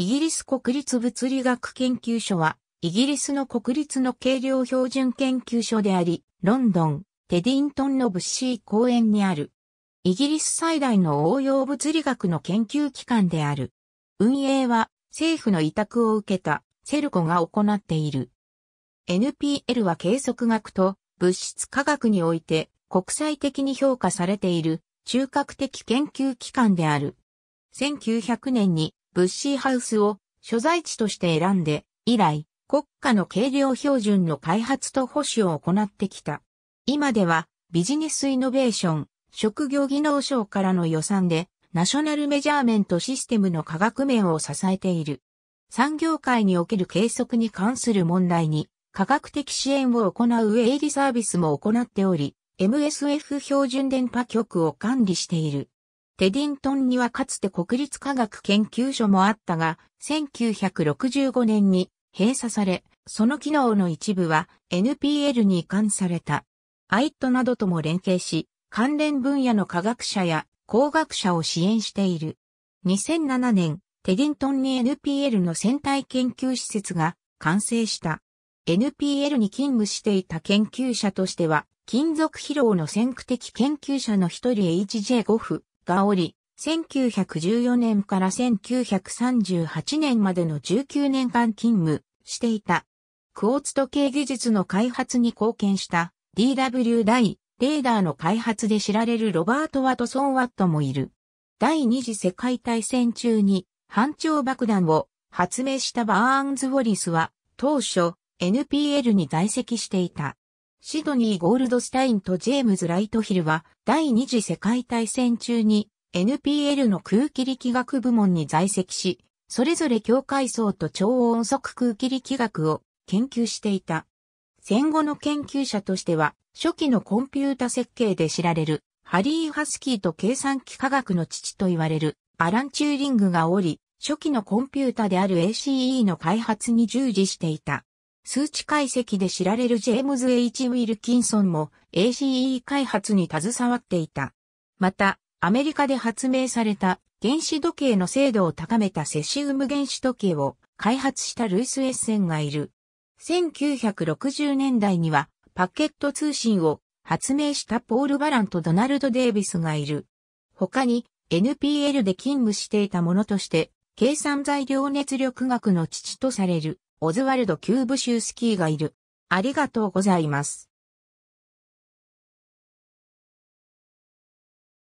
イギリス国立物理学研究所は、イギリスの国立の計量標準研究所であり、ロンドン、テディントンのブッシー公園にある。イギリス最大の応用物理学の研究機関である。運営は政府の委託を受けたセルコが行っている。NPL は計測学と物質科学において国際的に評価されている中核的研究機関である。1900年にブッシーハウスを所在地として選んで、以来、国家の計量標準の開発と保守を行ってきた。今では、ビジネスイノベーション、職業技能省からの予算で、ナショナルメジャーメントシステムの科学面を支えている。産業界における計測に関する問題に、科学的支援を行う営利サービスも行っており、MSF 標準電波局を管理している。テディントンにはかつて国立科学研究所もあったが、1965年に閉鎖され、その機能の一部は NPL に移管された。IT などとも連携し、関連分野の科学者や工学者を支援している。2007年、テディントンに NPL の船体研究施設が完成した。NPL に勤務していた研究者としては、金属疲労の先駆的研究者の一人 H.J. ゴフ、がおり、1914年から1938年までの19年間勤務していた。クオーツ時計技術の開発に貢献した DW 大レーダーの開発で知られるロバート・ワトソン・ワットもいる。第二次世界大戦中に反長爆弾を発明したバーンズ・ウォリスは当初 NPL に在籍していた。シドニー・ゴールドスタインとジェームズ・ライトヒルは第二次世界大戦中に NPL の空気力学部門に在籍し、それぞれ境界層と超音速空気力学を研究していた。戦後の研究者としては初期のコンピュータ設計で知られるハリー・ハスキーと計算機科学の父と言われるアラン・チューリングがおり、初期のコンピュータである ACE の開発に従事していた。数値解析で知られるジェームズ・ H・ ウィルキンソンも ACE 開発に携わっていた。また、アメリカで発明された原子時計の精度を高めたセシウム原子時計を開発したルイス・エッセンがいる。1960年代にはパケット通信を発明したポール・バランとドナルド・デイビスがいる。他に NPL で勤務していたものとして、計算材料熱力学の父とされるオズワルド・キューブシュースキーがいる。ありがとうございます。